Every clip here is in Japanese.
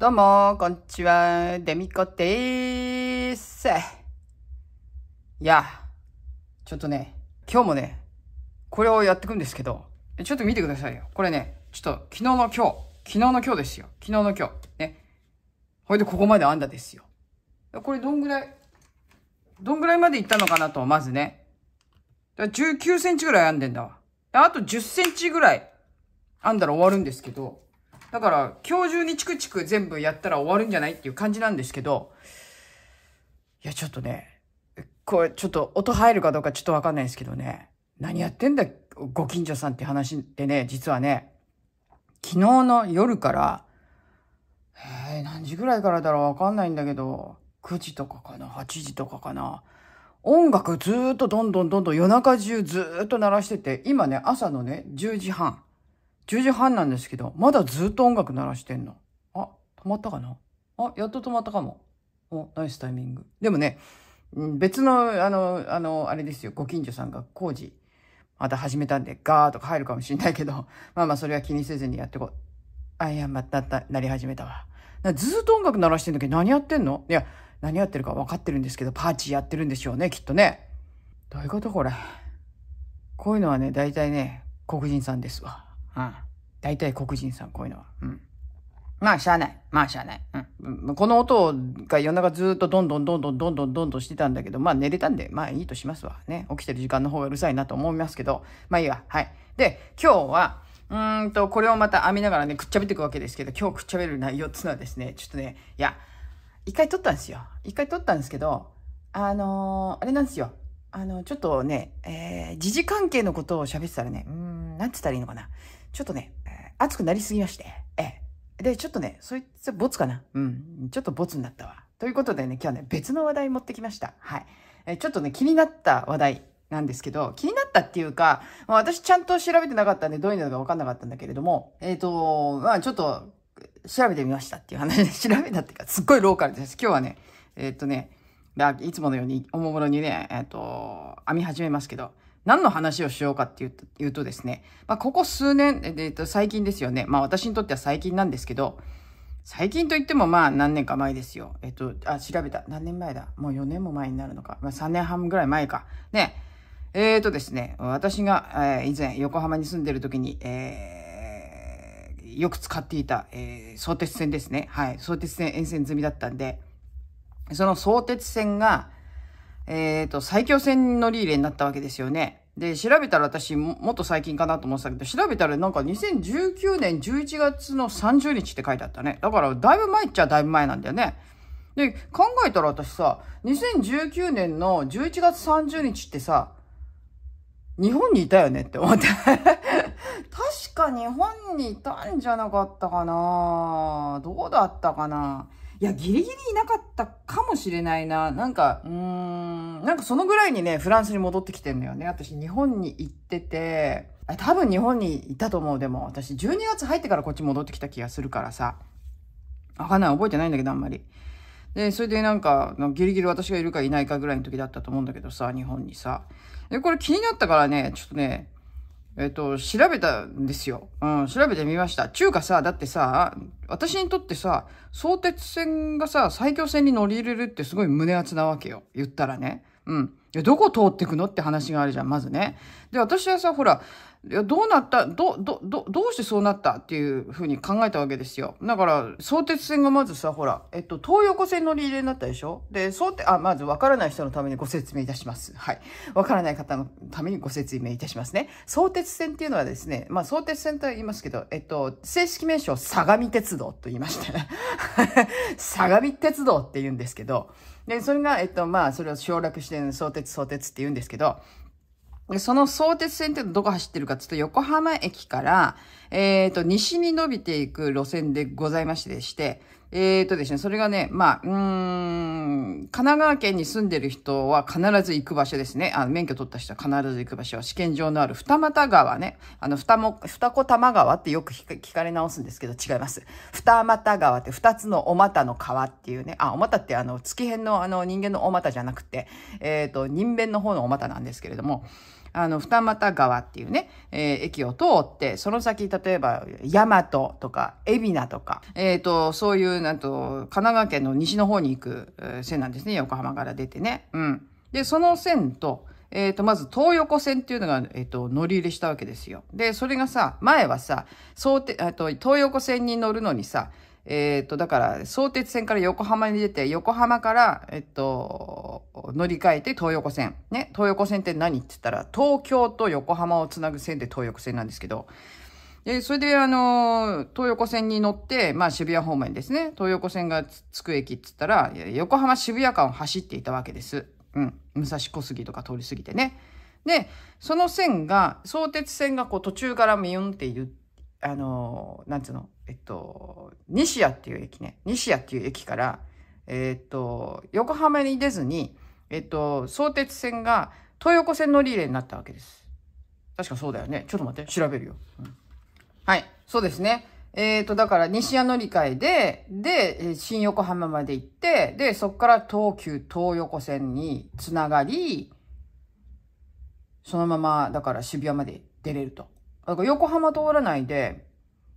どうも、こんにちは、デミコでーす。いや、ちょっとね、今日もね、これをやっていくんですけど、ちょっと見てくださいよ。これね、ちょっと昨日の今日、昨日の今日ですよ。昨日の今日。ね。ほいでここまで編んだですよ。これどんぐらい、どんぐらいまでいったのかなと、まずね。19センチぐらい編んでんだわ。あと10センチぐらい編んだら終わるんですけど、だから、今日中にチクチク全部やったら終わるんじゃないっていう感じなんですけど、いや、ちょっとね、これ、ちょっと音入るかどうかちょっとわかんないですけどね、何やってんだ、ご近所さんって話でね、実はね、昨日の夜から、え何時ぐらいからだろうわかんないんだけど、9時とかかな、8時とかかな、音楽ずーっとどんどんどんどん夜中中ずっと鳴らしてて、今ね、朝のね、10時半。10時半なんですけど、まだずっと音楽鳴らしてんの。あ、止まったかなあ、やっと止まったかも。お、ナイスタイミング。でもね、別の、あの、あの、あれですよ、ご近所さんが工事、また始めたんで、ガーとか入るかもしんないけど、まあまあ、それは気にせずにやってこう。あ、いや、また、なり始めたわ。ずっと音楽鳴らしてんだけど、何やってんのいや、何やってるか分かってるんですけど、パーチやってるんでしょうね、きっとね。どういうことこれ。こういうのはね、大体ね、黒人さんですわ。うん。大体黒人さん、こういうのは。うん。まあ、しゃあない。まあ、しゃあない。うん。この音が夜中ずっとどんどんどんどんどんどんどんどんしてたんだけど、まあ寝れたんで、まあいいとしますわ。ね。起きてる時間の方がうるさいなと思いますけど、まあいいわ。はい。で、今日は、うんと、これをまた編みながらね、くっちゃべっていくわけですけど、今日くっちゃべる内容っていうのはですね、ちょっとね、いや、一回撮ったんですよ。一回撮ったんですけど、あのー、あれなんですよ。あの、ちょっとね、えー、時事関係のことを喋ってたらね、うん、なんつったらいいのかな。ちょっとね、えー、熱くなりすぎまして、えー、で、ちょっとね、そいつ、ボツかなうん、ちょっとボツになったわ。ということでね、今日はね、別の話題持ってきました。はい。えー、ちょっとね、気になった話題なんですけど、気になったっていうか、まあ、私ちゃんと調べてなかったんで、どういうのかわかんなかったんだけれども、えっ、ー、と、まあちょっと、調べてみましたっていう話で、調べたっていうか、すっごいローカルです。今日はね、えっ、ー、とね、いつものように、おもむろにね、えっ、ー、と、編み始めますけど、何の話をしようかっていうとうとですね、まあ、ここ数年、えっと、最近ですよね。まあ私にとっては最近なんですけど、最近といってもまあ何年か前ですよ。えっと、あ、調べた。何年前だもう4年も前になるのか。まあ3年半ぐらい前か。ね。えっ、ー、とですね、私が、えー、以前横浜に住んでる時に、えー、よく使っていた、えー、相鉄線ですね。はい。相鉄線沿線済みだったんで、その相鉄線が、えっ、ー、と、最強線乗り入れになったわけですよね。で、調べたら私も、もっと最近かなと思ってたけど、調べたらなんか2019年11月の30日って書いてあったね。だから、だいぶ前っちゃだいぶ前なんだよね。で、考えたら私さ、2019年の11月30日ってさ、日本にいたよねって思って 確か日本にいたんじゃなかったかなどうだったかないや、ギリギリいなかったかもしれないな。なんか、うーん、なんかそのぐらいにね、フランスに戻ってきてんのよね。私、日本に行ってて、多分日本にいたと思う。でも、私、12月入ってからこっち戻ってきた気がするからさ。わかんない。覚えてないんだけど、あんまり。で、それでなんか、ギリギリ私がいるかいないかぐらいの時だったと思うんだけどさ、日本にさ。で、これ気になったからね、ちょっとね、えっと、調べたんですよ。うん、調べてみました。中華さ、だってさ、私にとってさ、相鉄線がさ、最強線に乗り入れるってすごい胸厚なわけよ。言ったらね。うん。や、どこ通ってくのって話があるじゃん、まずね。で、私はさ、ほら、いやどうなったど、ど、ど、どうしてそうなったっていうふうに考えたわけですよ。だから、相鉄線がまずさ、ほら、えっと、東横線乗り入れになったでしょで、相鉄、あ、まずわからない人のためにご説明いたします。はい。わからない方のためにご説明いたしますね。相鉄線っていうのはですね、まあ、相鉄線と言いますけど、えっと、正式名称、相模鉄道と言いましてね。相模鉄道って言うんですけど、で、それが、えっと、まあ、それを省略して、相鉄、相鉄って言うんですけど、その相鉄線ってどこ走ってるかっていうと、横浜駅から、えっ、ー、と、西に伸びていく路線でございましてでして、えっ、ー、とですね、それがね、まあ、うん、神奈川県に住んでる人は必ず行く場所ですね。あの、免許取った人は必ず行く場所は試験場のある二俣川ね。あの、二も、二子玉川ってよく聞かれ直すんですけど違います。二俣川って二つのお股の川っていうね。あ、お股ってあの、月辺のあの人間のお股じゃなくて、えっ、ー、と、人弁の方のお股なんですけれども、あの、二俣川っていうね、えー、駅を通って、その先、例えば、大和とか、海老名とか、えっ、ー、と、そういう、なんと、神奈川県の西の方に行く、えー、線なんですね、横浜から出てね。うん。で、その線と、えっ、ー、と、まず、東横線っていうのが、えっ、ー、と、乗り入れしたわけですよ。で、それがさ、前はさ、と、東横線に乗るのにさ、えっ、ー、と、だから、相鉄線から横浜に出て、横浜から、えっと、乗り換えて東横線。ね、東横線って何って言ったら、東京と横浜をつなぐ線で東横線なんですけど、で、それで、あの、東横線に乗って、まあ渋谷方面ですね。東横線がつく駅って言ったら、横浜渋谷間を走っていたわけです。うん。武蔵小杉とか通り過ぎてね。で、その線が、相鉄線がこう途中からミュンっていう、あの、なんつうの、えっと、西谷っていう駅ね、西谷っていう駅から、えっと、横浜に出ずに、えっと、相鉄線が東横線乗り入れになったわけです。確かそうだよね。ちょっと待って、調べるよ。うん、はい、そうですね。えっ、ー、と、だから西谷乗り換えで、で、新横浜まで行って、で、そこから東急東横線につながり、そのまま、だから渋谷まで出れると。だから横浜通らないで、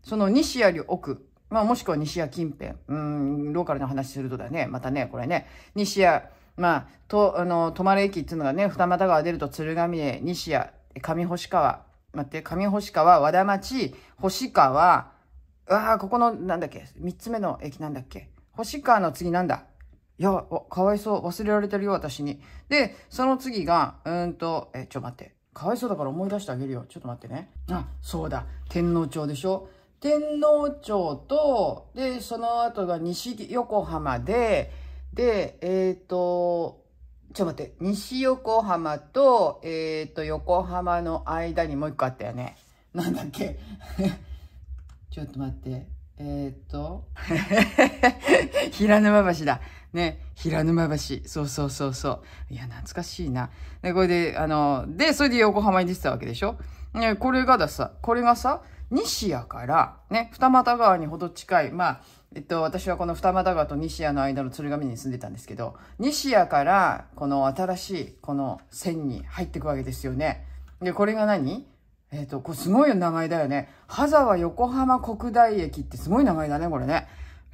その西より奥、まあもしくは西や近辺、うん、ローカルの話するとだね、またね、これね、西や、まあ、と、あの、泊ま駅っていうのがね、二俣川出ると鶴ヶ峰、西や、上星川、待って、上星川、和田町、星川、ああ、ここの、なんだっけ、三つ目の駅なんだっけ。星川の次なんだ。いや、かわいそう。忘れられてるよ、私に。で、その次が、うんと、え、ちょ、待って。かわいそうだから思い出してあげるよ。ちょっと待ってね。あ、そうだ。天皇町でしょ天皇庁と、で、その後が西横浜で、で、えっ、ー、と、ちょっと待って、西横浜と、えっ、ー、と、横浜の間にもう一個あったよね。なんだっけ ちょっと待って。えっ、ー、と、平沼橋だ。ね、平沼橋。そうそうそうそう。いや、懐かしいな。で、これで、あの、で、それで横浜に出てたわけでしょね、これがださ、これがさ、西谷から、ね、二俣川にほど近い、まあ、えっと、私はこの二俣川と西谷の間の鶴ヶ峰に住んでたんですけど、西谷から、この新しい、この線に入っていくわけですよね。で、これが何えっ、と、これすごい名前だよね。羽沢横浜国大駅ってすごい名前だね、これね。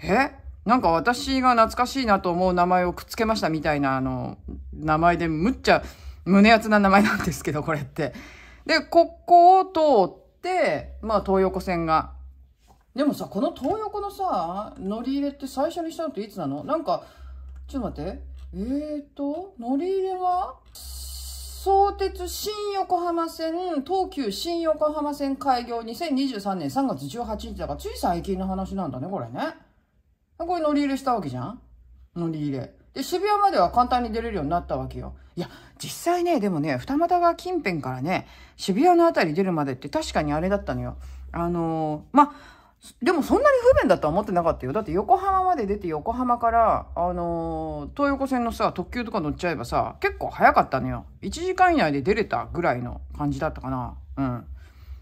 えなんか私が懐かしいなと思う名前をくっつけましたみたいな、あの、名前でむっちゃ胸厚な名前なんですけど、これって。で、ここを通って、まあ、東横線が。でもさ、この東横のさ、乗り入れって最初にしたのっていつなのなんか、ちょっと待って。えーと、乗り入れは相鉄新横浜線、東急新横浜線開業2023年3月18日だから、つい最近の話なんだね、これね。これ乗り入れしたわけじゃん乗り入れ。で、渋谷までは簡単に出れるようになったわけよ。いや、実際ね、でもね、二俣川近辺からね、渋谷のあたり出るまでって確かにあれだったのよ。あのー、まあ、でもそんなに不便だとは思ってなかったよ。だって横浜まで出て横浜から、あのー、東横線のさ、特急とか乗っちゃえばさ、結構早かったのよ。1時間以内で出れたぐらいの感じだったかな。うん。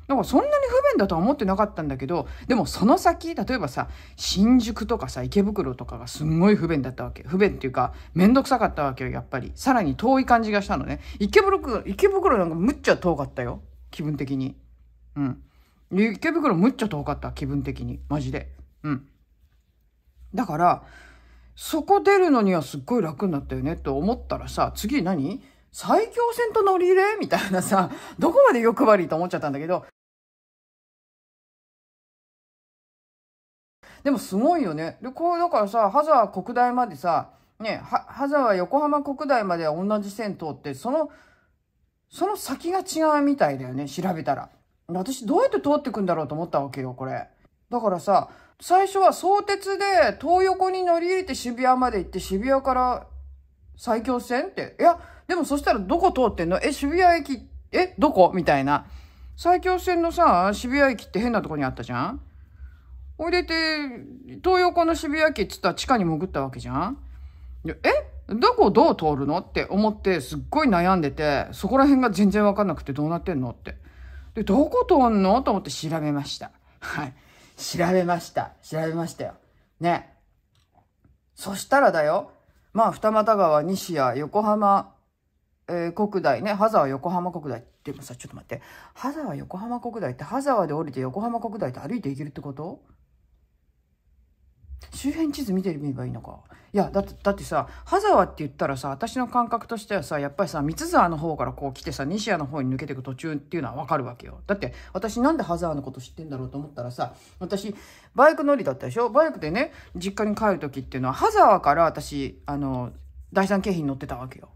だからそんなに不便だとは思ってなかったんだけど、でもその先、例えばさ、新宿とかさ、池袋とかがすんごい不便だったわけ。不便っていうか、めんどくさかったわけよ、やっぱり。さらに遠い感じがしたのね。池袋、池袋なんかむっちゃ遠かったよ。気分的に。うん。池袋むっちゃ遠かった、気分的に。マジで。うん。だから、そこ出るのにはすっごい楽になったよねと思ったらさ、次何最強線と乗り入れみたいなさ、どこまで欲張りと思っちゃったんだけど、でもすごいよね。で、こう、だからさ、ハザー国大までさ、ね、ハザーは横浜国大までは同じ線通って、その、その先が違うみたいだよね、調べたら。私どうやって通ってくんだろうと思ったわけよ、これ。だからさ、最初は相鉄で東横に乗り入れて渋谷まで行って渋谷から埼京線って。いや、でもそしたらどこ通ってんのえ、渋谷駅、え、どこみたいな。埼京線のさ、渋谷駅って変なとこにあったじゃんおいでて、東横の渋谷駅っつったら地下に潜ったわけじゃんえどこどう通るのって思ってすっごい悩んでて、そこら辺が全然わかんなくてどうなってんのって。で、どこ通んのと思って調べました。はい。調べました。調べましたよ。ね。そしたらだよ。まあ、二俣川、西谷、横浜、えー、国大ね、羽沢横浜国大ってさ、ちょっと待って。羽沢横浜国大って、羽沢で降りて横浜国大って歩いて行けるってこと周辺地図見てみればいいのか。いやだってだってさ羽沢って言ったらさ私の感覚としてはさやっぱりさ三沢の方からこう来てさ西谷の方に抜けていく途中っていうのは分かるわけよだって私なんで羽沢のこと知ってんだろうと思ったらさ私バイク乗りだったでしょバイクでね実家に帰る時っていうのは羽沢から私あの第三京浜乗ってたわけよ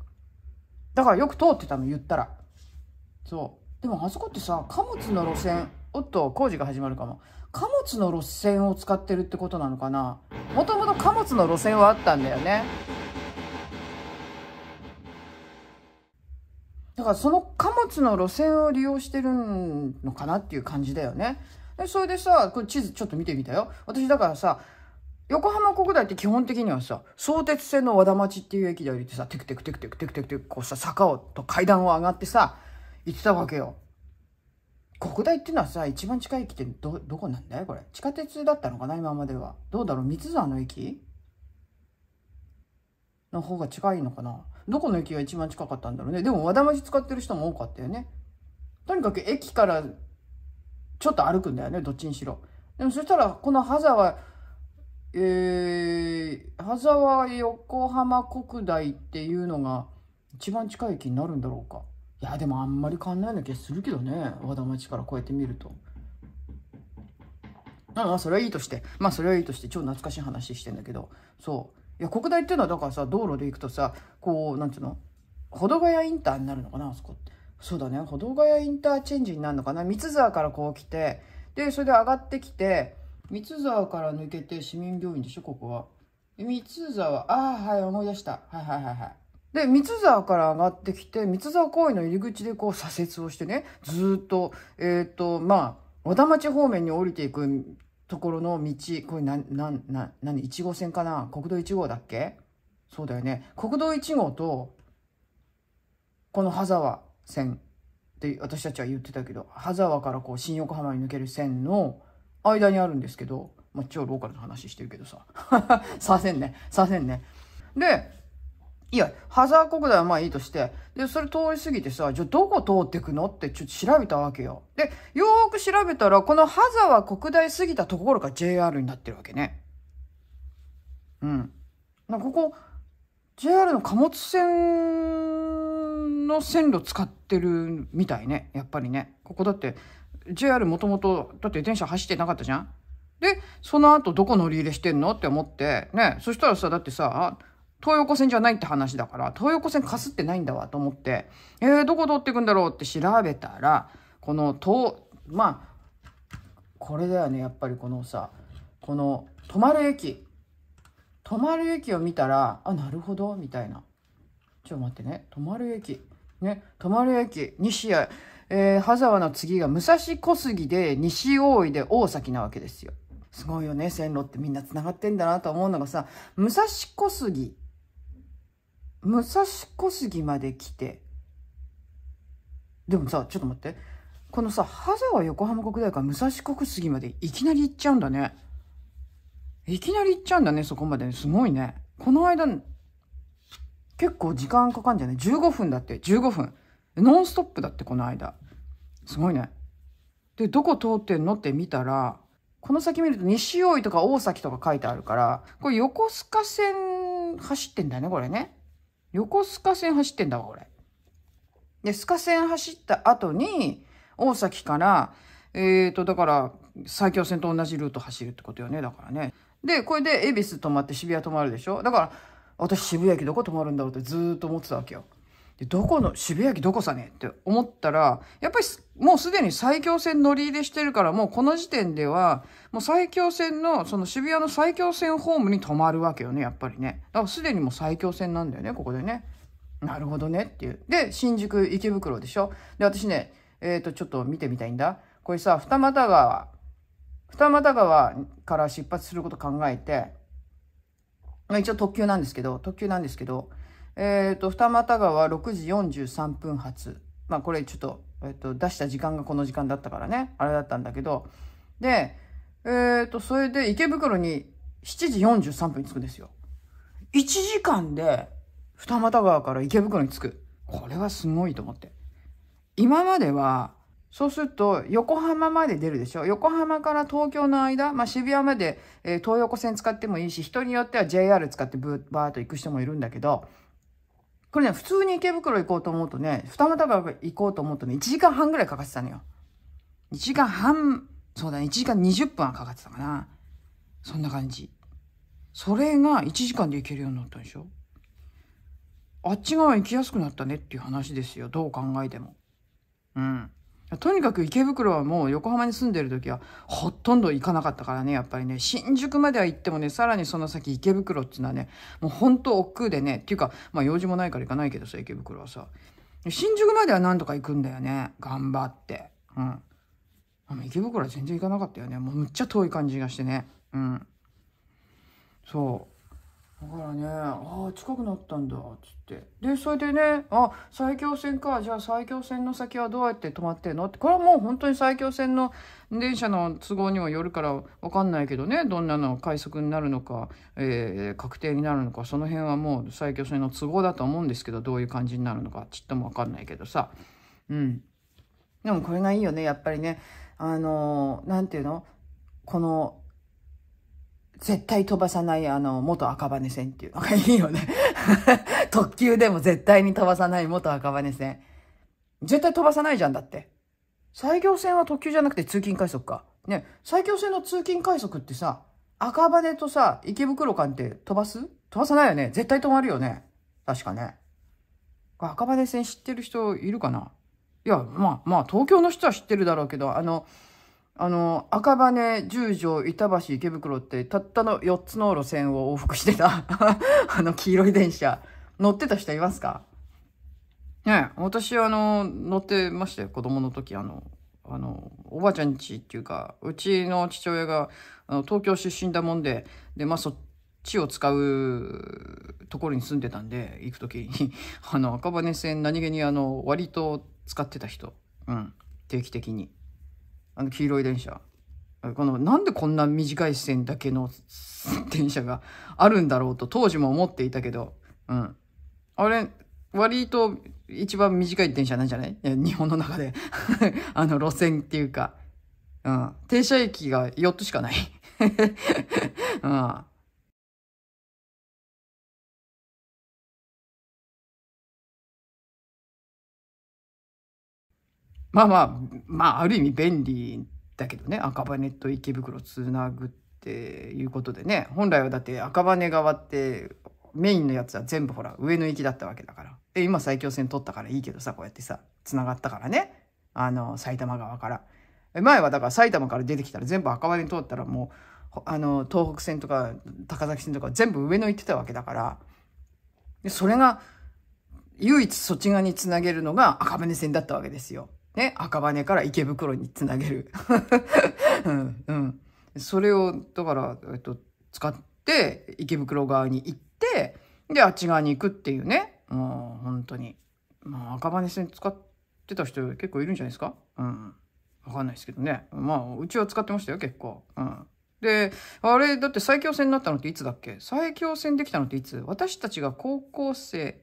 だからよく通ってたの言ったらそうでもあそこってさ貨物の路線おっと、工事が始まるかも。貨物の路線を使ってるってことなのかなもともと貨物の路線はあったんだよね。だからその貨物の路線を利用してるのかなっていう感じだよね。それでさ、これ地図ちょっと見てみたよ。私だからさ、横浜国大って基本的にはさ、相鉄線の和田町っていう駅で降りてさ、テクテクテクテクテクテクテクこうさ、坂をと階段を上がってさ、行ってたわけよ。国大っていうのはさ、一番近い駅ってど、どこなんだよこれ。地下鉄だったのかな今までは。どうだろう三沢の駅の方が近いのかなどこの駅が一番近かったんだろうね。でも、和田町使ってる人も多かったよね。とにかく駅からちょっと歩くんだよね、どっちにしろ。でもそしたら、この羽沢、えー、羽沢横浜国大っていうのが一番近い駅になるんだろうか。いやでもあんまり変わんないゃな気がするけどね和田町からこうやって見ると。ああそれはいいとしてまあそれはいいとして超懐かしい話してんだけどそういや国大っていうのはだからさ道路で行くとさこうなんていうの保土ヶ谷インターになるのかなあそこってそうだね保土ヶ谷インターチェンジになるのかな三ツ沢からこう来てでそれで上がってきて三ツ沢から抜けて市民病院でしょここは三ツ沢ああはい思い出したはいはいはいはいで、三沢から上がってきて、三沢公園の入り口でこう左折をしてね、ずっと、えっ、ー、と、まあ、小田町方面に降りていくところの道、これな、な、な、なに、1号線かな国道1号だっけそうだよね。国道1号と、この羽沢線って私たちは言ってたけど、羽沢からこう新横浜に抜ける線の間にあるんですけど、まあ、超ローカルの話してるけどさ。させんね。させんね。で、いや、ハザー国大はまあいいとして、で、それ通り過ぎてさ、じゃあどこ通ってくのってちょっと調べたわけよ。で、よーく調べたら、このハザー国大過ぎたところが JR になってるわけね。うん。なここ、JR の貨物船の線路使ってるみたいね。やっぱりね。ここだって、JR もともと、だって電車走ってなかったじゃんで、その後どこ乗り入れしてんのって思って、ね、そしたらさ、だってさ、東横線じゃないって話だから、東横線かすってないんだわと思って、えー、どこ通ってくんだろうって調べたら、この東、まあ、これだよね、やっぱりこのさ、この、止まる駅。止まる駅を見たら、あ、なるほど、みたいな。ちょっと待ってね、止まる駅。ね、止まる駅、西谷、えー、羽沢の次が武蔵小杉で、西大井で大崎なわけですよ。すごいよね、線路ってみんな繋がってんだなと思うのがさ、武蔵小杉武蔵小杉まで来て、でもさ、ちょっと待って。このさ、ハザは横浜国大から武蔵小杉までいきなり行っちゃうんだね。いきなり行っちゃうんだね、そこまで、ね。すごいね。この間、結構時間かかんじゃない ?15 分だって、15分。ノンストップだって、この間。すごいね。で、どこ通ってんのって見たら、この先見ると西大井とか大崎とか書いてあるから、これ横須賀線走ってんだよね、これね。横須賀線走ってんだわ、これ。で、須賀線走った後に、大崎から、えっ、ー、と、だから、埼京線と同じルート走るってことよね、だからね。で、これで恵比寿止まって渋谷止まるでしょだから、私渋谷駅どこ止まるんだろうってずーっと思ってたわけよ。で、どこの、渋谷駅どこさねって思ったら、やっぱりもうすでに埼京線乗り入れしてるから、もうこの時点では、もう埼京線の、その渋谷の埼京線ホームに止まるわけよね、やっぱりね。だからすでにもう埼京線なんだよね、ここでね。なるほどねっていう。で、新宿池袋でしょ。で、私ね、えっ、ー、と、ちょっと見てみたいんだ。これさ、二俣川、二俣川から出発すること考えて、一応特急なんですけど、特急なんですけど、えっ、ー、と、二俣川6時43分発。まあ、これちょっと、えっ、ー、と、出した時間がこの時間だったからね、あれだったんだけど、で、えっ、ー、と、それで池袋に7時43分に着くんですよ。1時間で二俣川から池袋に着く。これはすごいと思って。今までは、そうすると、横浜まで出るでしょ横浜から東京の間、まあ、渋谷まで、えー、東横線使ってもいいし、人によっては JR 使ってブーバーっと行く人もいるんだけど、これね、普通に池袋行こうと思うとね、二股川行こうと思うとね、1時間半ぐらいかかってたのよ。1時間半、そうだね、1時間20分はかかってたかな。そんな感じ。それが1時間で行けるようになったんでしょあっち側行きやすくなったねっていう話ですよ。どう考えても。うん。とにかく池袋はもう横浜に住んでる時はほとんど行かなかったからね、やっぱりね、新宿までは行ってもね、さらにその先池袋っていうのはね、もうほんと億劫でね、っていうか、まあ用事もないから行かないけどさ、池袋はさ。新宿まではなんとか行くんだよね、頑張って。うん。あの池袋は全然行かなかったよね。もうむっちゃ遠い感じがしてね。うん。そう。だからね、ああ、近くなったんだ、つって。で、それでね、あ、埼京線か、じゃあ埼京線の先はどうやって止まってんのって、これはもう本当に埼京線の電車の都合にもよるからわかんないけどね、どんなの快速になるのか、えー、確定になるのか、その辺はもう埼京線の都合だと思うんですけど、どういう感じになるのか、ちっともわかんないけどさ。うん。でもこれがいいよね、やっぱりね。あのー、なんていうのこの、絶対飛ばさない、あの、元赤羽線っていうのがいいよね 特急でも絶対に飛ばさない元赤羽線。絶対飛ばさないじゃんだって。最強線は特急じゃなくて通勤快速か。ね、最強線の通勤快速ってさ、赤羽とさ、池袋間って飛ばす飛ばさないよね。絶対止まるよね。確かね。赤羽線知ってる人いるかないや、まあまあ、東京の人は知ってるだろうけど、あの、あの、赤羽、十条、板橋、池袋って、たったの4つの路線を往復してた あの、黄色い電車。乗ってた人いますかね私、あの、乗ってましたよ。子供の時、あの、あの、おばあちゃんちっていうか、うちの父親が、あの東京出身だもんで、で、まあ、そっちを使うところに住んでたんで、行く時に あの、赤羽線何気にあの、割と使ってた人、うん、定期的に。あの黄色い電車。この、なんでこんな短い線だけの 電車があるんだろうと当時も思っていたけど、うん。あれ、割と一番短い電車なんじゃない日本の中で あの、路線っていうか、うん。停車駅が4つしかない うん。まあまあ、まあ、ある意味便利だけどね、赤羽と池袋つなぐっていうことでね、本来はだって赤羽側って、メインのやつは全部ほら、上の行きだったわけだから。で、今埼京線取ったからいいけどさ、こうやってさ、つながったからね。あの、埼玉側から。前はだから埼玉から出てきたら全部赤羽に通ったらもう、あの、東北線とか高崎線とか全部上の行ってたわけだから。で、それが、唯一そっち側につなげるのが赤羽線だったわけですよ。ね、赤羽から池袋につなげる。うん、うん。それを、だから、えっと、使って、池袋側に行って、で、あっち側に行くっていうね。もう、本当に。まあ、赤羽線使ってた人結構いるんじゃないですかうん。わかんないですけどね。まあ、うちは使ってましたよ、結構。うん。で、あれ、だって最強戦になったのっていつだっけ最強戦できたのっていつ私たちが高校生、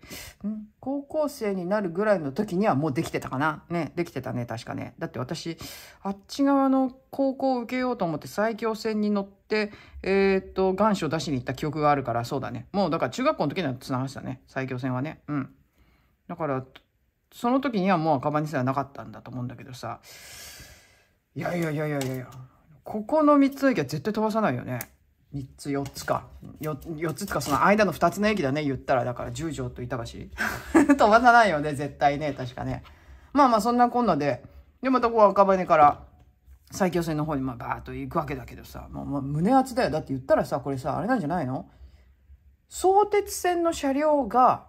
ん高校生になるぐらいの時にはもうできてたかなね、できてたね、確かね。だって私、あっち側の高校を受けようと思って最強戦に乗って、えー、っと、願書を出しに行った記憶があるから、そうだね。もうだから中学校の時には繋がってたね、最強戦はね。うん。だから、その時にはもう赤羽にさえなかったんだと思うんだけどさ。いやいやいやいやいやいや。ここの3つの駅は絶対飛ばさないよね。3つ、4つか。4, つか、その間の2つの駅だね、言ったら。だから、十条と板橋。飛ばさないよね、絶対ね、確かね。まあまあ、そんなこんなで。で、またこう赤羽から、埼京線の方にまあバーッと行くわけだけどさ、もうもう胸熱だよ。だって言ったらさ、これさ、あれなんじゃないの相鉄線の車両が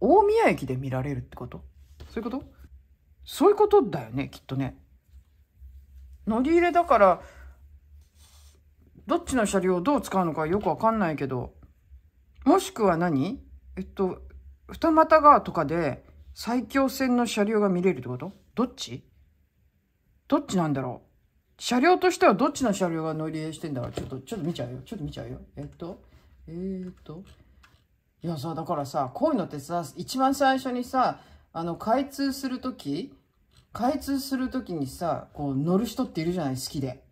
大宮駅で見られるってことそういうことそういうことだよね、きっとね。乗り入れだから、どっちの車両をどう使うのかよくわかんないけど、もしくは何えっと、二股川とかで埼京線の車両が見れるってことどっちどっちなんだろう車両としてはどっちの車両が乗り入れしてんだろうちょっと、ちょっと見ちゃうよ。ちょっと見ちゃうよ。えっと、えー、っと。いやさ、だからさ、こういうのってさ、一番最初にさ、あの、開通するとき、開通する時にさ、こう乗る人っているじゃない、好きで。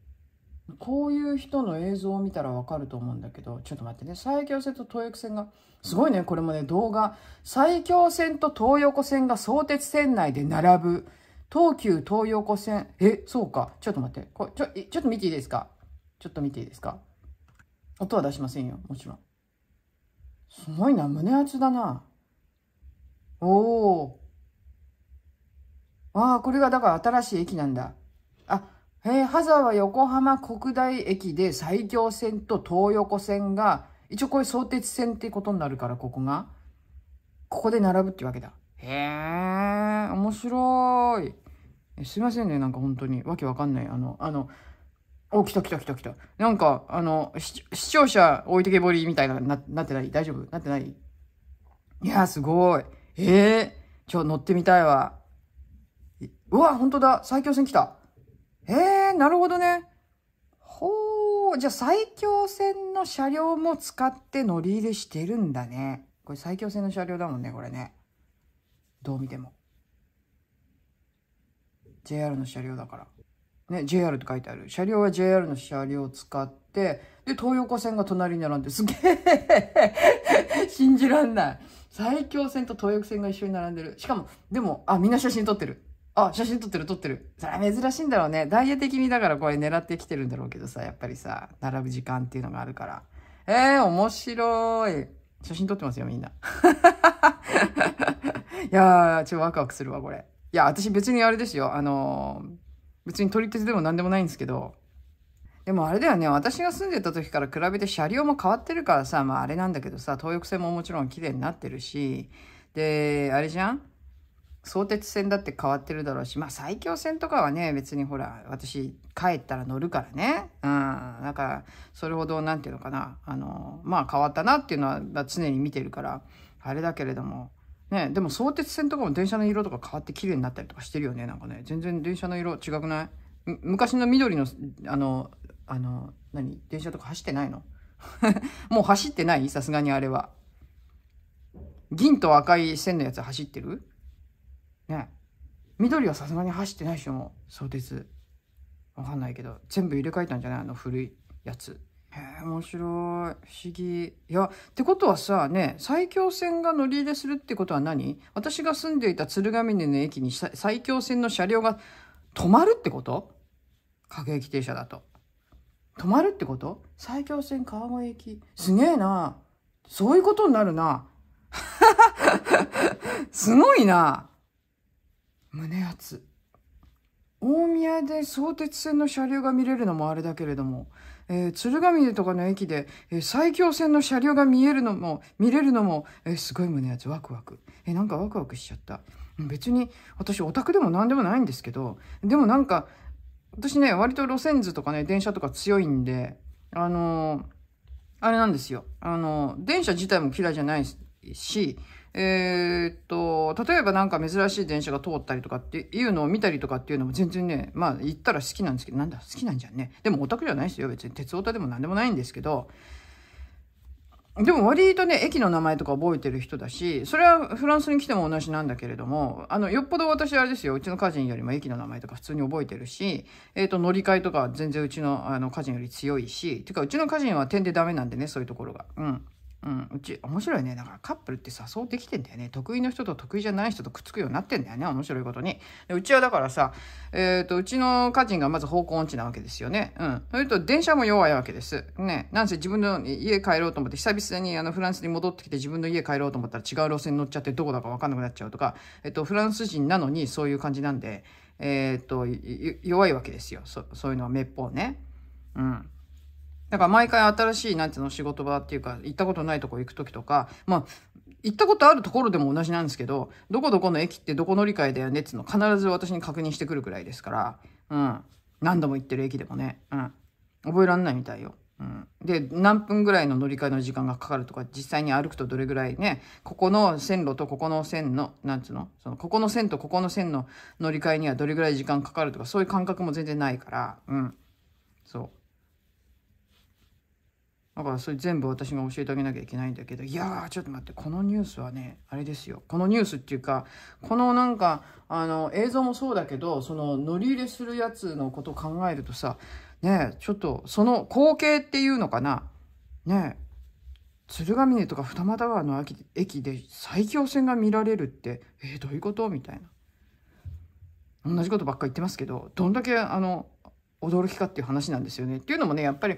こういう人の映像を見たらわかると思うんだけど、ちょっと待ってね。埼京線と東横線が、すごいね、これもね、動画。埼京線と東横線が相鉄線内で並ぶ。東急東横線。え、そうか。ちょっと待って。これちょ、ちょっと見ていいですかちょっと見ていいですか音は出しませんよ。もちろん。すごいな。胸熱だな。おおああ、これがだから新しい駅なんだ。あ、えー、ハザーは横浜国大駅で埼京線と東横線が、一応これ相鉄線ってことになるから、ここが。ここで並ぶってわけだ。へえ、面白い。すいませんね、なんか本当に。わけわかんない。あの、あの、お、来た来た来た来た。なんか、あの、視聴者置いてけぼりみたいな、ななってない大丈夫なってないいや、すごい。ええー、ちょ、乗ってみたいわ。うわ、本当だ。最強戦来た。ええ、なるほどね。ほう。じゃあ最強戦の車両も使って乗り入れしてるんだね。これ最強戦の車両だもんね、これね。どう見ても。JR の車両だから。ね、JR って書いてある。車両は JR の車両を使って、で、東横線が隣に並んで、すげえ 信じらんない。最強線と東横線が一緒に並んでる。しかも、でも、あ、みんな写真撮ってる。あ、写真撮ってる撮ってる。それは珍しいんだろうね。ダイエ的にだからこれ狙ってきてるんだろうけどさ、やっぱりさ、並ぶ時間っていうのがあるから。えー、面白い。写真撮ってますよ、みんな。いやー、ちょっとワクワクするわ、これ。いや、私別にあれですよ。あのー、別に撮り鉄でも何でもないんですけど、でもあれだよね、私が住んでた時から比べて車両も変わってるからさ、まああれなんだけどさ、東横線ももちろん綺麗になってるし、で、あれじゃん相鉄線だって変わってるだろうし、まあ埼京線とかはね、別にほら、私帰ったら乗るからね。うん。だから、それほど、何て言うのかな。あの、まあ変わったなっていうのは常に見てるから、あれだけれども。ね、でも相鉄線とかも電車の色とか変わって綺麗になったりとかしてるよね。なんかね、全然電車の色違くない昔の緑の、あの、あの、何電車とか走ってないの もう走ってないさすがにあれは。銀と赤い線のやつ走ってるね緑はさすがに走ってない人も相鉄わかんないけど全部入れ替えたんじゃないあの古いやつへえ面白い不思議いやってことはさね埼京線が乗り入れするってことは何私が住んでいた鶴ヶ峰の駅に埼京線の車両が止まるってこと各駅停車だと止まるってこと埼京線川越駅すげえなそういうことになるな すごいな胸熱大宮で相鉄線の車両が見れるのもあれだけれども、えー、鶴ヶ峰とかの駅で、えー、埼京線の車両が見えるのも、見れるのも、えー、すごい胸熱ワクワク。えー、なんかワクワクしちゃった。別に、私オタクでも何でもないんですけど、でもなんか、私ね、割と路線図とかね、電車とか強いんで、あのー、あれなんですよ。あのー、電車自体も嫌いじゃないし、えー、っと、例えばなんか珍しい電車が通ったりとかっていうのを見たりとかっていうのも全然ね、まあ言ったら好きなんですけど、なんだ、好きなんじゃんね。でもオタクじゃないですよ。別に鉄オタでも何でもないんですけど、でも割とね、駅の名前とか覚えてる人だし、それはフランスに来ても同じなんだけれども、あの、よっぽど私あれですよ、うちの家人よりも駅の名前とか普通に覚えてるし、えっ、ー、と、乗り換えとか全然うちのあの家人より強いし、てかうちの家人は点でダメなんでね、そういうところが。うん。うん、うち面白いねだからカップルってさそうできてんだよね得意の人と得意じゃない人とくっつくようになってんだよね面白いことにでうちはだからさ、えーと、うちの家人がまず方向音痴なわけですよねうんそれと電車も弱いわけですねなんせ自分の家帰ろうと思って久々にあのフランスに戻ってきて自分の家帰ろうと思ったら違う路線に乗っちゃってどこだか分かんなくなっちゃうとか、えーと、フランス人なのにそういう感じなんで、えーと、弱いわけですよそそういうのはめっぽうねうんだから毎回新しい、なんていうの、仕事場っていうか、行ったことないとこ行くときとか、まあ、行ったことあるところでも同じなんですけど、どこどこの駅ってどこ乗り換えだよねっていうの必ず私に確認してくるくらいですから、うん。何度も行ってる駅でもね、うん。覚えらんないみたいよ。うん、で何分ぐらいの乗り換えの時間がかかるとか実際に歩くとどれぐらいねここの線路とここの線のなんつうのそのここの線とここの線の乗り換えにはどれぐらい時間かかるとかそういう感覚も全然ないからうんそうだからそれ全部私が教えてあげなきゃいけないんだけど、いやー、ちょっと待って、このニュースはね、あれですよ。このニュースっていうか、このなんか、あの、映像もそうだけど、その乗り入れするやつのことを考えるとさ、ねちょっと、その光景っていうのかな、ね鶴ヶ峰とか二俣川の駅で埼京線が見られるって、えー、どういうことみたいな。同じことばっか言ってますけど、どんだけ、あの、驚きかっていう話なんですよね。っていうのもね、やっぱり、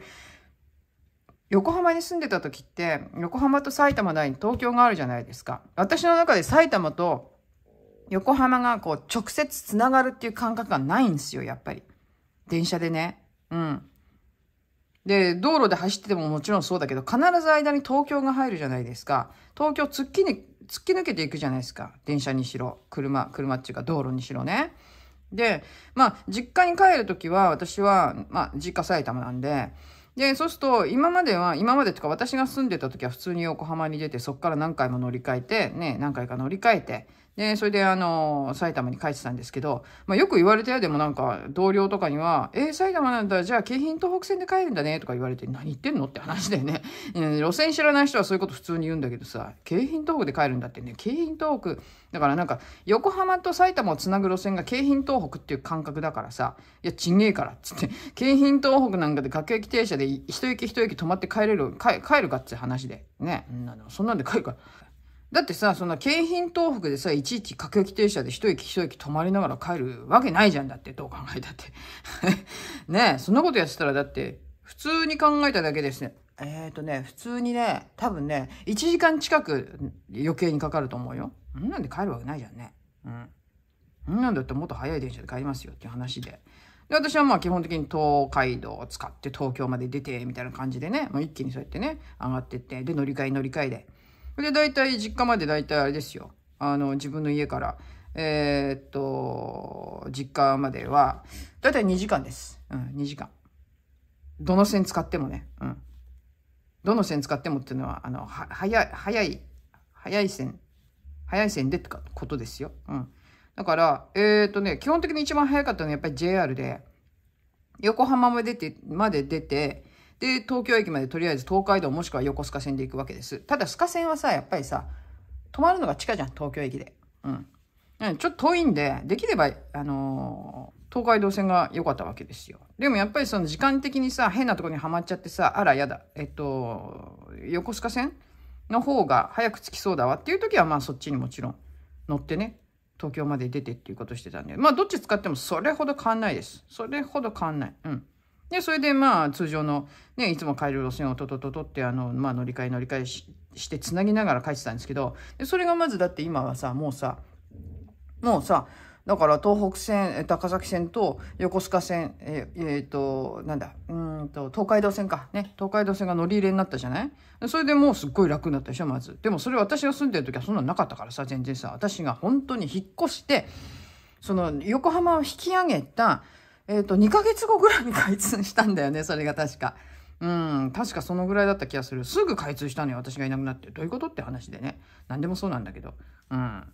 横浜に住んでた時って、横浜と埼玉の間に東京があるじゃないですか。私の中で埼玉と横浜がこう直接つながるっていう感覚がないんですよ、やっぱり。電車でね。うん。で、道路で走っててももちろんそうだけど、必ず間に東京が入るじゃないですか。東京突っき突き抜けていくじゃないですか。電車にしろ、車、車っていうか道路にしろね。で、まあ、実家に帰るときは、私は、まあ、実家埼玉なんで、で、そうすると、今までは、今までとか私が住んでた時は普通に横浜に出て、そこから何回も乗り換えて、ね、何回か乗り換えて、で、それであの、埼玉に帰ってたんですけど、まあよく言われてやでもなんか同僚とかには、えー、埼玉なんだ、じゃあ京浜東北線で帰るんだねとか言われて、何言ってんのって話だよね。路線知らない人はそういうこと普通に言うんだけどさ、京浜東北で帰るんだってね、京浜東北、だからなんか、横浜と埼玉をつなぐ路線が京浜東北っていう感覚だからさ、いや、ちんげえからっつって、京浜東北なんかで各駅停車で一駅一駅止まって帰れる、帰るかって話で。ね。そんなんで帰るか。だってさ、その京浜東北でさ、いちいち各駅停車で一駅一駅止まりながら帰るわけないじゃんだって、どう考えたって。ねえ、そんなことやってたらだって、普通に考えただけですね。えっ、ー、とね、普通にね、多分ね、1時間近く余計にかかると思うよ。んなんで帰るわけないじゃんね。うん。んなんだってもっと早い電車で帰りますよっていう話で。で、私はまあ基本的に東海道を使って東京まで出て、みたいな感じでね、もう一気にそうやってね、上がってって、で、乗り換え乗り換えで。で、大体実家まで大体あれですよ。あの、自分の家から、えー、っと、実家までは、大体2時間です。うん、2時間。どの線使ってもね。うん。どの線使ってもっていうのは、あの、は、早い、早い、早い線、早い線でってことですよ。うん。だから、えっ、ー、とね、基本的に一番早かったのはやっぱり JR で、横浜まで出て、まで出て、で、東京駅までとりあえず東海道もしくは横須賀線で行くわけです。ただ、須賀線はさ、やっぱりさ、止まるのが地下じゃん、東京駅で。うん。ちょっと遠いんで、できれば、あの東海道線が良かったわけですよ。でもやっぱりその時間的にさ、変なとこにはまっちゃってさ、あらやだ、えっと、横須賀線の方が早く着きそうだわっていう時は、まあそっちにもちろん乗ってね、東京まで出てっていうことしてたんで、まあどっち使ってもそれほど変わんないです。それほど変わんない。うん。で、それでまあ通常のね、いつも帰る路線をトトトトってあの、まあ乗り換え乗り換えしして繋ぎながら帰ってたんですけど、でそれがまずだって今はさ、もうさ、もうさ、だから東北線、高崎線と横須賀線、えっ、えー、と、なんだ、うんと、東海道線か。ね。東海道線が乗り入れになったじゃないそれでもうすっごい楽になったでしょ、まず。でもそれ私が住んでる時はそんなのなかったからさ、全然さ。私が本当に引っ越して、その横浜を引き上げた、えっ、ー、と、2ヶ月後ぐらいに開通したんだよね、それが確か。うん、確かそのぐらいだった気がする。すぐ開通したのよ、私がいなくなって。どういうことって話でね。何でもそうなんだけど。うん。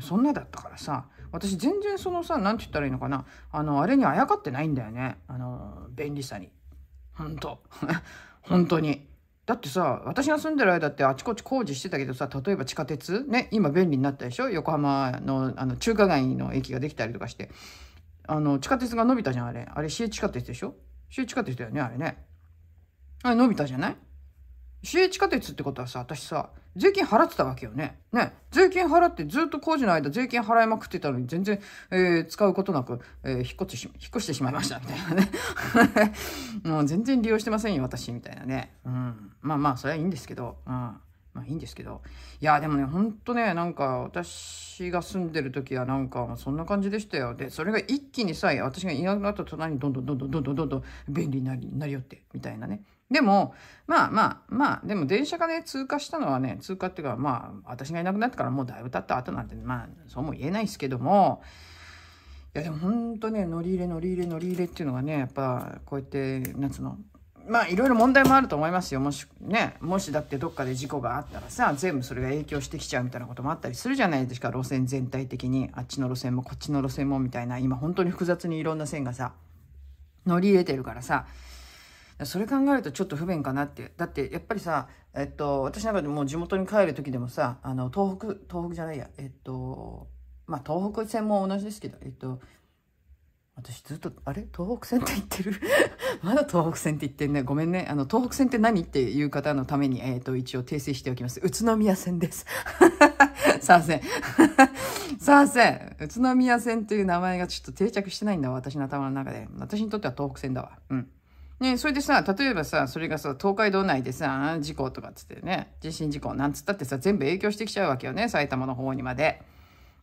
そんなだったからさ、私全然そのさ、なんて言ったらいいのかな、あの、あれにあやかってないんだよね。あの、便利さに。ほんと。本当に。だってさ、私が住んでる間ってあちこち工事してたけどさ、例えば地下鉄ね、今便利になったでしょ横浜のあの中華街の駅ができたりとかして。あの、地下鉄が伸びたじゃん、あれ。あれ、市営地下鉄でしょ市営地下鉄だよね、あれね。あれ伸びたじゃない市営地下鉄ってことはさ、私さ、税金払ってたわけよね。ね。税金払ってずっと工事の間税金払いまくってたのに全然、えー、使うことなく、えー、引っ越し、引っ越してしまいましたみたいなね。もう全然利用してませんよ、私、みたいなね。うん。まあまあ、それはいいんですけど。うん。まあいいんですけど。いや、でもね、ほんとね、なんか私が住んでる時はなんかそんな感じでしたよ。で、それが一気にさ、私がいなくなった隣にどんどんどんどんどんどんどんどん便利になり、なりよって、みたいなね。でも、まあまあまあ、でも電車がね、通過したのはね、通過っていうか、まあ、私がいなくなってからもうだいぶ経った後なんて、まあ、そうも言えないですけども、いやでもほんとね、乗り入れ乗り入れ乗り入れっていうのがね、やっぱこうやって、夏の、まあいろいろ問題もあると思いますよ。もしね、もしだってどっかで事故があったらさ、全部それが影響してきちゃうみたいなこともあったりするじゃないですか、路線全体的に。あっちの路線もこっちの路線もみたいな、今本当に複雑にいろんな線がさ、乗り入れてるからさ、それ考えるとちょっと不便かなって。だってやっぱりさ、えっと、私なんかでも地元に帰る時でもさ、あの、東北、東北じゃないや、えっと、まあ東北線も同じですけど、えっと、私ずっと、あれ東北線って言ってる まだ東北線って言ってんね。ごめんね。あの、東北線って何っていう方のために、えっ、ー、と、一応訂正しておきます。宇都宮線です。させん。させん。宇都宮線という名前がちょっと定着してないんだわ。私の頭の中で。私にとっては東北線だわ。うん。ねそれでさ、例えばさ、それがさ、東海道内でさ、事故とかっつってね、地震事故なんつったってさ、全部影響してきちゃうわけよね。埼玉の方にまで。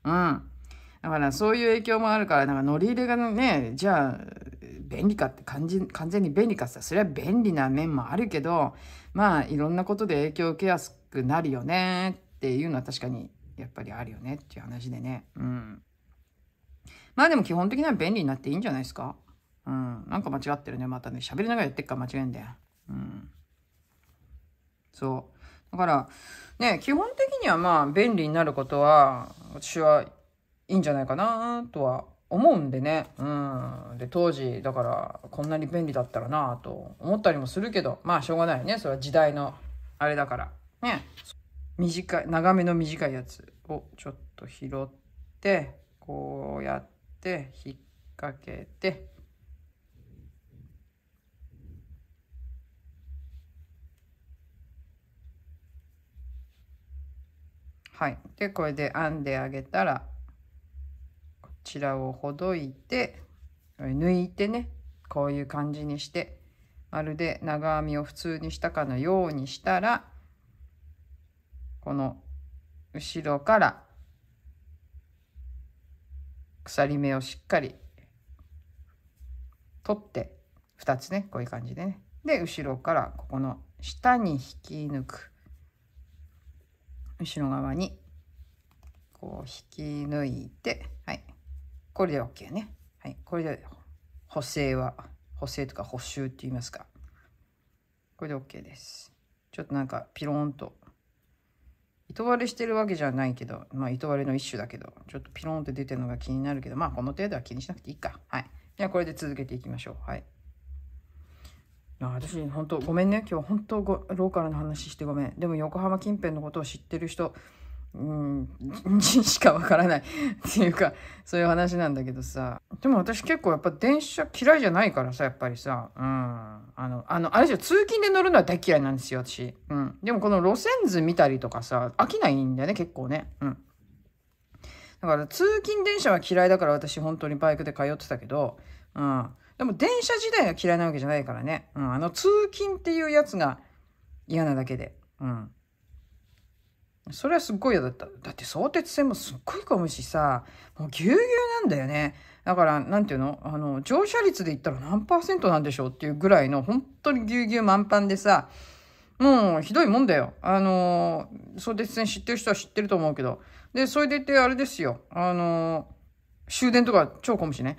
うん。だからそういう影響もあるから、なんか乗り入れがね、じゃあ、便利かって完全完全に便利かってそれは便利な面もあるけど、まあいろんなことで影響を受けやすくなるよねっていうのは確かにやっぱりあるよねっていう話でね。うん。まあでも基本的には便利になっていいんじゃないですか。うん。なんか間違ってるね。またね、喋りながらやってっから間違えんだよ。うん。そう。だから、ね、基本的にはまあ便利になることは、私はいいんじゃないかなとは思うんでね。うん。で、当時、だから、こんなに便利だったらなと思ったりもするけど、まあ、しょうがないね。それは時代の、あれだから。ね。短い、長めの短いやつをちょっと拾って、こうやって、引っ掛けて、はい。で、これで編んであげたら、ちらをほどいて抜いてねこういう感じにしてまるで長編みを普通にしたかのようにしたらこの後ろから鎖目をしっかり取って2つねこういう感じでねで後ろからここの下に引き抜く後ろ側にこう引き抜いてはいこれで OK ね。はい。これで補正は、補正とか補修って言いますか。これで OK です。ちょっとなんかピローンと。糸割れしてるわけじゃないけど、まあ糸割れの一種だけど、ちょっとピローンって出てるのが気になるけど、まあこの程度は気にしなくていいか。はい。じゃあこれで続けていきましょう。はい。あ私本当ごめんね今日本当ローカルの話してごめんでも横浜近辺のことを知ってる人うん、人 しかわからないっていうか、そういう話なんだけどさ。でも私結構やっぱ電車嫌いじゃないからさ、やっぱりさ。うん。あの、あの、あれじゃ通勤で乗るのは大嫌いなんですよ、私。うん。でもこの路線図見たりとかさ、飽きないんだよね、結構ね。うん。だから通勤電車は嫌いだから私本当にバイクで通ってたけど、うん。でも電車自体が嫌いなわけじゃないからね。うん。あの通勤っていうやつが嫌なだけで。うん。それはすっごい嫌だった。だって相鉄線もすっごい混むしさ、もうぎゅうぎゅうなんだよね。だから、なんていうのあの、乗車率で言ったら何パーセントなんでしょうっていうぐらいの、本当にぎゅうぎゅう満帆でさ、もうひどいもんだよ。あの相鉄線知ってる人は知ってると思うけど。で、それでいてあれですよ。あの終電とか超混むしね。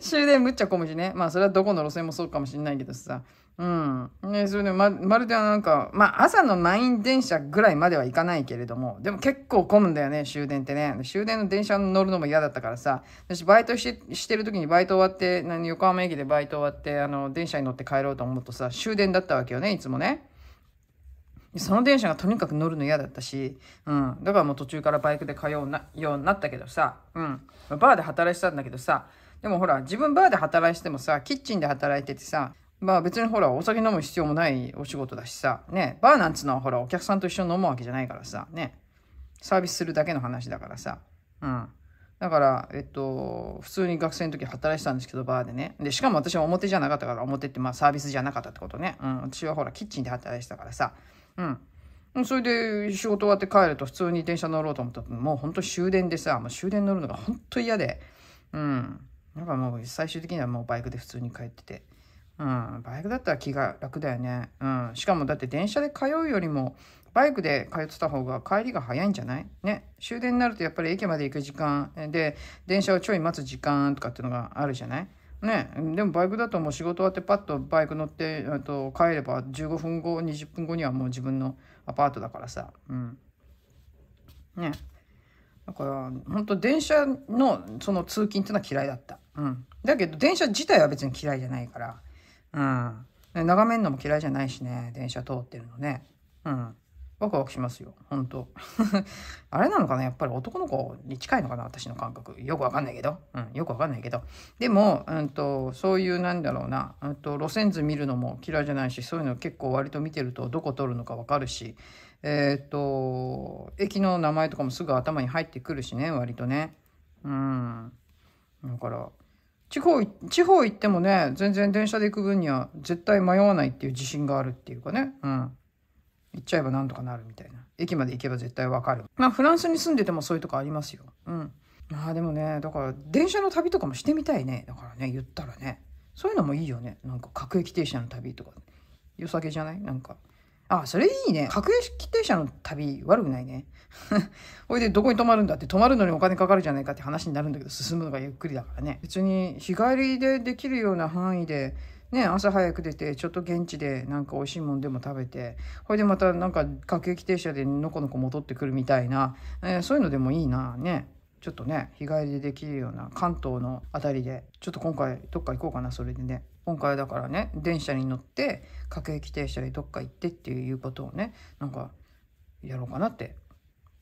終電むっちゃ混むしね。まあ、それはどこの路線もそうかもしんないけどさ。うん。ね、それでま、まるでなんか、まあ、朝の満員電車ぐらいまでは行かないけれども、でも結構混むんだよね、終電ってね。終電の電車乗るのも嫌だったからさ、私バイトしてしてる時にバイト終わって、何横浜駅でバイト終わって、あの、電車に乗って帰ろうと思うとさ、終電だったわけよね、いつもね。その電車がとにかく乗るの嫌だったし、うん。だからもう途中からバイクで通うようになったけどさ、うん。バーで働いてたんだけどさ、でもほら、自分バーで働いててもさ、キッチンで働いててさ、まあ別にほら、お酒飲む必要もないお仕事だしさ、ね、バーなんつうのはほら、お客さんと一緒に飲むわけじゃないからさ、ね、サービスするだけの話だからさ、うん。だから、えっと、普通に学生の時働いてたんですけど、バーでね。で、しかも私は表じゃなかったから、表ってまあサービスじゃなかったってことね。うん、私はほら、キッチンで働いてたからさ、うん。それで仕事終わって帰ると普通に電車乗ろうと思ったもうほんと終電でさ、もう終電乗るのがほんと嫌で。うん。なんかもう最終的にはもうバイクで普通に帰ってて。うん、バイクだったら気が楽だよね。うん、しかもだって電車で通うよりも、バイクで通ってた方が帰りが早いんじゃないね。終電になるとやっぱり駅まで行く時間で、電車をちょい待つ時間とかっていうのがあるじゃないね。でもバイクだともう仕事終わってパッとバイク乗って、と帰れば15分後、20分後にはもう自分のアパートだからさ。うん。ね。だから、本当電車のその通勤っていうのは嫌いだった。うん。だけど、電車自体は別に嫌いじゃないから。うん。眺めるのも嫌いじゃないしね、電車通ってるのね。うん。ワクワクしますよ。本当 あれなのかなやっぱり男の子に近いのかな私の感覚。よくわかんないけど。うん。よくわかんないけど。でも、うんと、そういうなんだろうな、うんと、路線図見るのも嫌いじゃないし、そういうの結構割と見てるとどこ通るのかわかるし、えっ、と、駅の名前とかもすぐ頭に入ってくるしね、割とね。うん。だから、地方、地方行ってもね、全然電車で行く分には絶対迷わないっていう自信があるっていうかね。うん。行っちゃえばなんとかなるみたいな。駅まで行けば絶対わかる。まあ、フランスに住んでてもそういうとこありますよ。うん。まあでもね、だから電車の旅とかもしてみたいね。だからね、言ったらね。そういうのもいいよね。なんか各駅停車の旅とか。良さげじゃないなんか。あ、それいいね。格式停車の旅、悪くないね。ほ いで、どこに泊まるんだって、泊まるのにお金かかるじゃないかって話になるんだけど、進むのがゆっくりだからね。別に、日帰りでできるような範囲で、ね、朝早く出て、ちょっと現地でなんか美味しいもんでも食べて、ほいでまたなんか各駅停車でのこのこ戻ってくるみたいな、えー、そういうのでもいいな、ね。ちょっとね、日帰りでできるような関東の辺りで、ちょっと今回どっか行こうかな、それでね。今回だからね電車に乗って各駅停車でどっか行ってっていうことをねなんかやろうかなって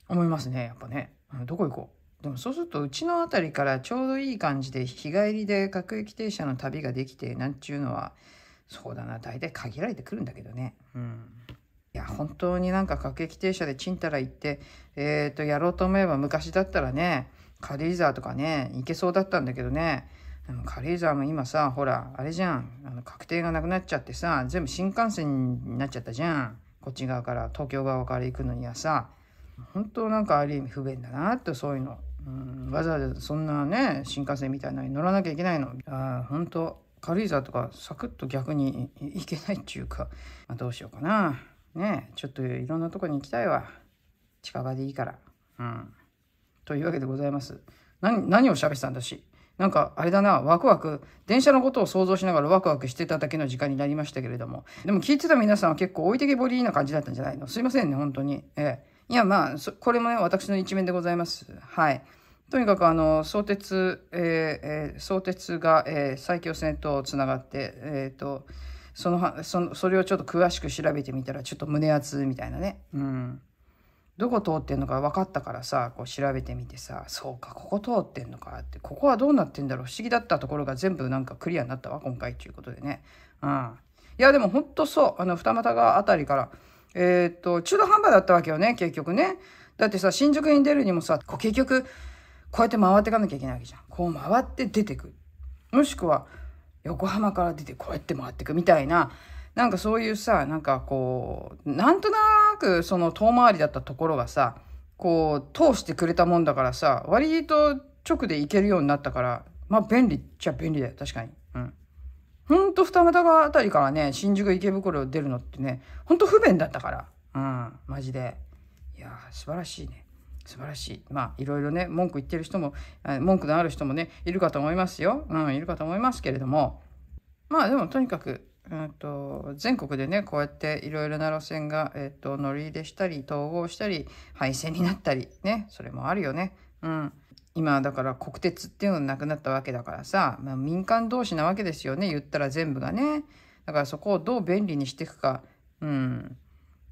思いますねやっぱね、うん、どこ行こうでもそうするとうちの辺りからちょうどいい感じで日帰りで各駅停車の旅ができてなんちゅうのはそうだな大体限られてくるんだけどねうんいや本当になんか各駅停車でちんたら行ってえっ、ー、とやろうと思えば昔だったらね軽井沢とかね行けそうだったんだけどねあの軽井沢も今さ、ほら、あれじゃん。あの確定がなくなっちゃってさ、全部新幹線になっちゃったじゃん。こっち側から、東京側から行くのにはさ、本当なんかある意味不便だなって、そういうの。うん、わざわざそんなね、新幹線みたいなのに乗らなきゃいけないの。ああ、本当軽井沢とかサクッと逆に行けないっていうか、まあ、どうしようかな。ねちょっといろんなとこに行きたいわ。近場でいいから。うん。というわけでございます。何、何を喋ってたんだし。なんかあれだな、ワクワク、電車のことを想像しながらワクワクしてただけの時間になりましたけれども、でも聞いてた皆さんは結構置いてけぼりな感じだったんじゃないのすいませんね、本当に。えいや、まあ、これもね、私の一面でございます。はい。とにかくあの相鉄、えー、相鉄が、えー、埼京線とつながって、えーと、そのそのそれをちょっと詳しく調べてみたらちょっと胸熱みたいなね。うんどこ通ってんのか分かったからさ、こう調べてみてさ、そうか、ここ通ってんのかって、ここはどうなってんだろう、不思議だったところが全部なんかクリアになったわ、今回っていうことでね。うん。いや、でもほんとそう、あの、二股川あたりから、えー、っと、中途半端だったわけよね、結局ね。だってさ、新宿に出るにもさ、こう結局、こうやって回っていかなきゃいけないわけじゃん。こう回って出てく。もしくは、横浜から出てこうやって回ってくみたいな、なんかそういうさ、なんかこう、なんとなくその遠回りだったところがさ、こう、通してくれたもんだからさ、割と直で行けるようになったから、まあ便利っちゃ便利だよ、確かに。うん。ほんと二股川あたりからね、新宿池袋出るのってね、ほんと不便だったから。うん、マジで。いや素晴らしいね。素晴らしい。まあ、いろいろね、文句言ってる人も、文句のある人もね、いるかと思いますよ。うん、いるかと思いますけれども。まあ、でも、とにかく、うんと、全国でねこうやっていろいろな路線が、えっと、乗り入れしたり統合したり廃線になったりねそれもあるよね。うん、今だから国鉄っていうのなくなったわけだからさ、まあ、民間同士なわけですよね言ったら全部がね。だからそこをどう便利にしていくか。うん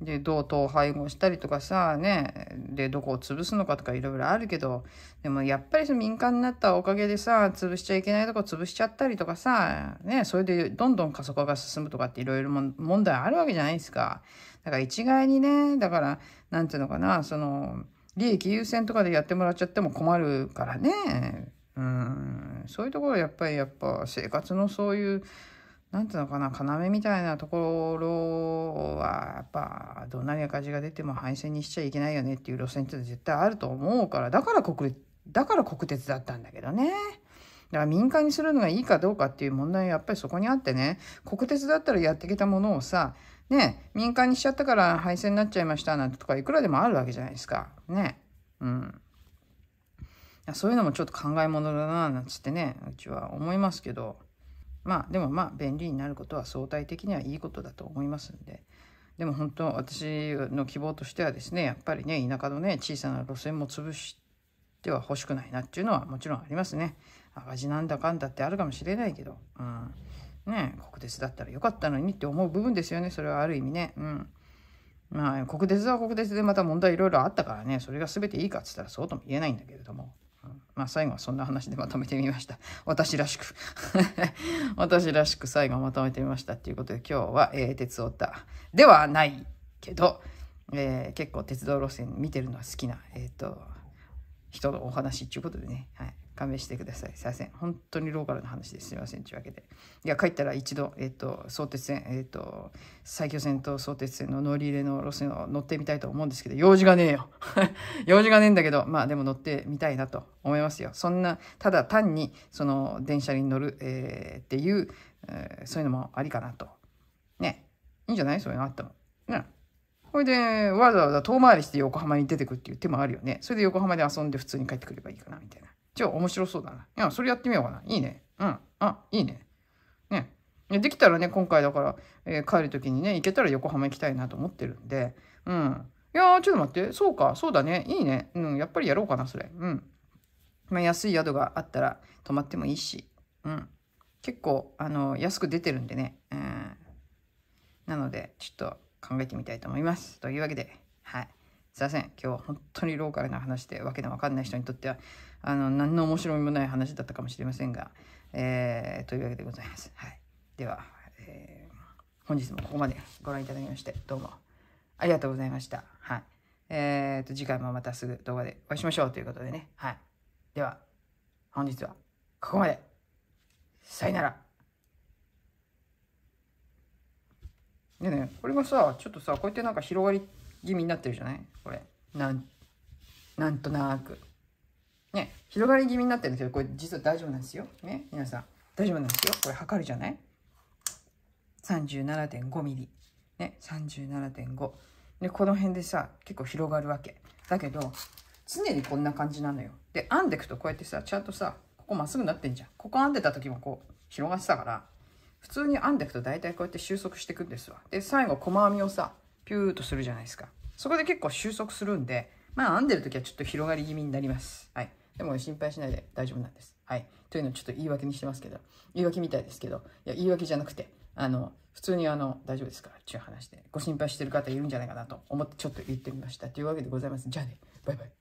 で、同等配合したりとかさ、ね、で、どこを潰すのかとかいろいろあるけど、でもやっぱりその民間になったおかげでさ、潰しちゃいけないとこ潰しちゃったりとかさ、ね、それでどんどん過疎化が進むとかっていろいろ問題あるわけじゃないですか。だから一概にね、だから、なんていうのかな、その、利益優先とかでやってもらっちゃっても困るからね。うん、そういうところやっぱりやっぱ生活のそういうなんていうのかな、要みたいなところは、やっぱ、どんなに赤字が出ても廃線にしちゃいけないよねっていう路線って絶対あると思うから、だから国、だから国鉄だったんだけどね。だから民間にするのがいいかどうかっていう問題はやっぱりそこにあってね、国鉄だったらやってきたものをさ、ね、民間にしちゃったから廃線になっちゃいましたなんてとかいくらでもあるわけじゃないですか。ね。うん。そういうのもちょっと考えものだななんつってね、うちは思いますけど。まあでもまあ便利になることは相対的にはいいことだと思いますんで。でも本当私の希望としてはですねやっぱりね田舎のね小さな路線も潰しては欲しくないなっていうのはもちろんありますね。赤字なんだかんだってあるかもしれないけど、うん、ね国鉄だったら良かったのにって思う部分ですよねそれはある意味ね。うんまあ、国鉄は国鉄でまた問題いろいろあったからね、それが全ていいかっつったらそうとも言えないんだけれども。まあ最後はそんな話でまとめてみました。私らしく 私らしく最後まとめてみましたっていうことで今日は、えー、鉄オタではないけど、えー、結構鉄道路線見てるのは好きな、えっ、ー、と、人のお話っていうことでね。はい。勘弁してください。すいません。本当にローカルな話です。すいません。というわけで。いや、帰ったら一度、えっ、ー、と、相鉄線、えっ、ー、と、埼京線と相鉄線の乗り入れの路線を乗ってみたいと思うんですけど、用事がねえよ。用事がねえんだけど、まあでも乗ってみたいなと思いますよ。そんな、ただ単に、その、電車に乗る、えー、っていう、えー、そういうのもありかなと。ね。いいんじゃないそういうのあったも。ね。これで、わざわざ遠回りして横浜に出てくっていう手もあるよね。それで横浜で遊んで普通に帰ってくればいいかな、みたいな。超面白そうだな。いや、それやってみようかな。いいね。うん。あ、いいね。ね。できたらね、今回だから、えー、帰る時にね、行けたら横浜行きたいなと思ってるんで、うん。いやー、ちょっと待って。そうか。そうだね。いいね。うん。やっぱりやろうかな、それ。うん。まあ、安い宿があったら泊まってもいいし。うん。結構、あの、安く出てるんでね。うん。なので、ちょっと考えてみたいと思います。というわけで、はい。すいません。今日は本当にローカルな話で、わけのわかんない人にとっては、あの、何の面白みもない話だったかもしれませんが、えー、というわけでございます。はい。では、えー、本日もここまでご覧いただきまして、どうもありがとうございました。はい。えー、と、次回もまたすぐ動画でお会いしましょうということでね。はい。では、本日はここまで。さよなら。でね、これがさ、ちょっとさ、こうやってなんか広がり気味になってるじゃないこれ。なん、なんとなく。ね、広がり気味になってるんですけど、これ実は大丈夫なんですよ。ね、皆さん。大丈夫なんですよ。これ測るじゃない ?37.5 ミリ。ね、37.5。で、この辺でさ、結構広がるわけ。だけど、常にこんな感じなのよ。で、編んでいくとこうやってさ、ちゃんとさ、ここまっすぐなってんじゃん。ここ編んでた時もこう、広がってたから、普通に編んでいくと大体こうやって収束していくんですわ。で、最後、細編みをさ、ピューとするじゃないですか。そこで結構収束するんで、まあ編んでる時はちょっと広がり気味になります。はい。でも心配しないで大丈夫なんです。はい。というのをちょっと言い訳にしてますけど、言い訳みたいですけど、いや、言い訳じゃなくて、あの、普通にあの、大丈夫ですからっていう話で、ご心配してる方いるんじゃないかなと思ってちょっと言ってみました。というわけでございます。じゃあね、バイバイ。